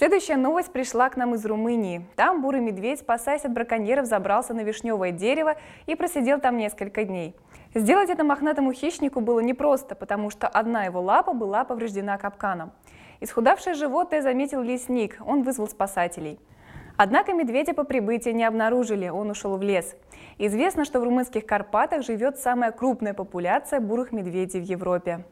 Следующая новость пришла к нам из Румынии. Там бурый медведь, спасаясь от браконьеров, забрался на вишневое дерево и просидел там несколько дней. Сделать это мохнатому хищнику было непросто, потому что одна его лапа была повреждена капканом. Исхудавшее животное заметил лесник, он вызвал спасателей. Однако медведя по прибытии не обнаружили, он ушел в лес. Известно, что в румынских Карпатах живет самая крупная популяция бурых медведей в Европе.